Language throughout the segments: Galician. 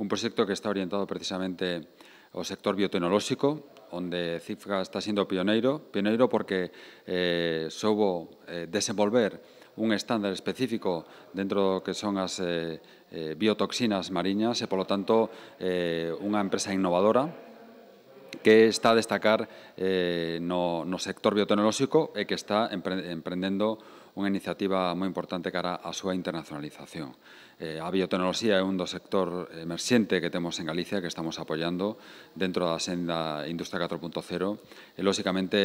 un proxecto que está orientado precisamente ao sector biotecnolóxico, onde CIFGA está sendo pioneiro, pioneiro porque eh, soubo eh, desenvolver un estándar específico dentro do que son as eh, eh, biotoxinas mariñas e, polo tanto, eh, unha empresa innovadora que está a destacar eh, no, no sector biotecnolóxico e que está emprendendo unha iniciativa moi importante cara a súa internacionalización. Eh, a biotecnoloxía é un do sector emerxente que temos en Galicia que estamos apoiando dentro da senda Industria 4.0 e, lóxicamente,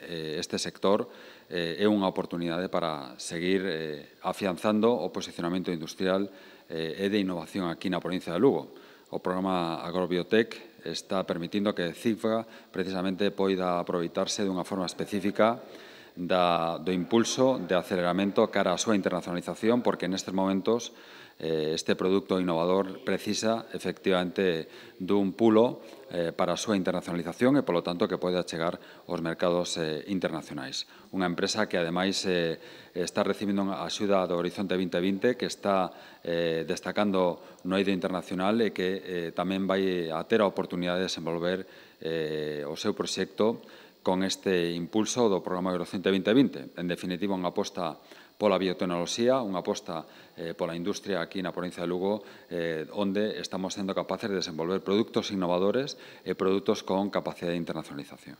eh, este sector eh, é unha oportunidade para seguir eh, afianzando o posicionamento industrial eh, e de innovación aquí na provincia de Lugo. O programa Agrobiotec está permitindo que CIFGA precisamente poida aproveitarse dunha forma específica da, do impulso de aceleramento cara a súa internacionalización, porque nestes momentos eh, este produto innovador precisa efectivamente dun pulo eh, para a súa internacionalización e, polo tanto, que pode achegar aos mercados eh, internacionais. Unha empresa que, ademais, eh, está recibindo a axuda do Horizonte 2020, que está eh, destacando no eido internacional e que eh, tamén vai a ter a oportunidade de desenvolver eh, o seu proxecto con este impulso do programa Eurocente 2020. En definitiva, unha aposta pola biotecnoloxía, unha aposta eh, pola industria aquí na provincia de Lugo, eh, onde estamos sendo capaces de desenvolver produtos innovadores e produtos con capacidade de internacionalización.